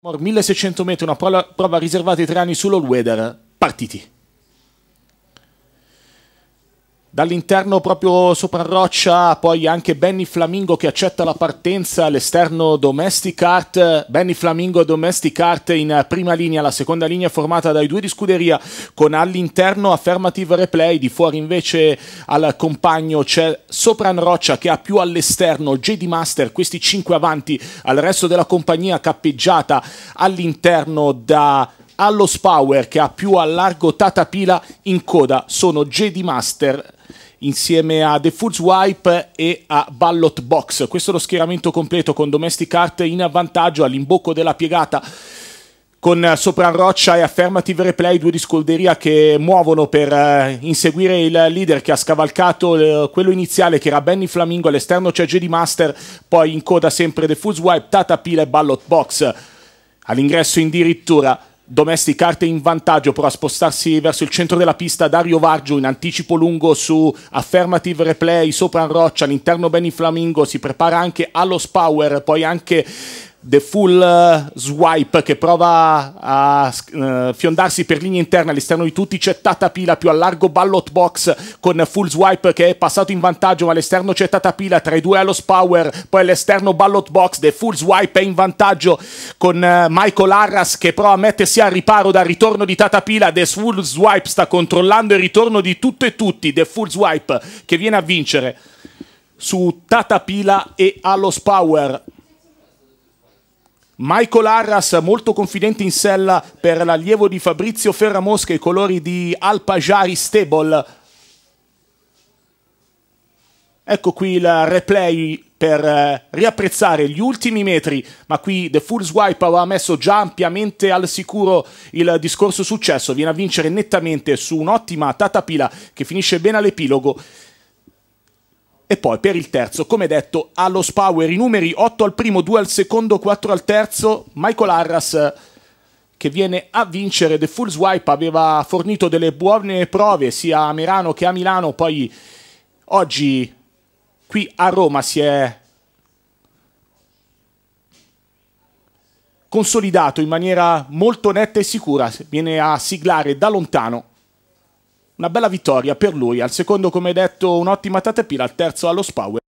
1600 metri, una prova, riservata ai tre anni sull'all-weather, partiti. Dall'interno proprio sopra Roccia, poi anche Benny Flamingo che accetta la partenza all'esterno Domestic Art. Benny Flamingo e Domestic Art in prima linea, la seconda linea formata dai due di scuderia con all'interno Affirmative Replay, di fuori invece al compagno c'è Sopran Roccia che ha più all'esterno JD Master, questi cinque avanti al resto della compagnia cappeggiata all'interno da allo Power che ha più a largo Tatapila in coda sono JD Master insieme a The Fool's Wipe e a Ballot Box. Questo è lo schieramento completo con Domestic Art in avvantaggio all'imbocco della piegata con Sopran Roccia e Affirmative Replay, due di scolderia che muovono per eh, inseguire il leader che ha scavalcato eh, quello iniziale che era Benny Flamingo, all'esterno c'è JD Master, poi in coda sempre The Fool's Wipe, Tatapila e Ballot Box. All'ingresso addirittura Domestic Arte in vantaggio, però a spostarsi verso il centro della pista. Dario Vargio in anticipo lungo su Affirmative Replay sopra Roccia, all'interno Benny Flamingo. Si prepara anche allo Spower, poi anche The Full eh, Swipe che prova a uh, fiondarsi per linea interna all'esterno di tutti c'è Tatapila più a largo Ballot Box con Full Swipe che è passato in vantaggio ma all'esterno c'è Tatapila tra i due allo Power poi all'esterno Ballot Box The Full Swipe è in vantaggio con uh, Michael Arras che prova a mettersi al riparo dal ritorno di Tatapila The Full Swipe sta controllando il ritorno di tutto e tutti The Full Swipe che viene a vincere su Tatapila e Allo Power Michael Arras molto confidente in sella per l'allievo di Fabrizio Ferramosca i colori di Alpajari Stable. Ecco qui il replay per eh, riapprezzare gli ultimi metri, ma qui The Fool's Wipe aveva messo già ampiamente al sicuro il discorso successo, viene a vincere nettamente su un'ottima Tatapila che finisce bene all'epilogo. E poi per il terzo, come detto, allo Power i numeri 8 al primo, 2 al secondo, 4 al terzo, Michael Arras che viene a vincere The Full Swipe aveva fornito delle buone prove sia a Merano che a Milano, poi oggi qui a Roma si è consolidato in maniera molto netta e sicura, viene a siglare da lontano una bella vittoria per lui, al secondo come detto un'ottima tatapila, al terzo allo Spauer.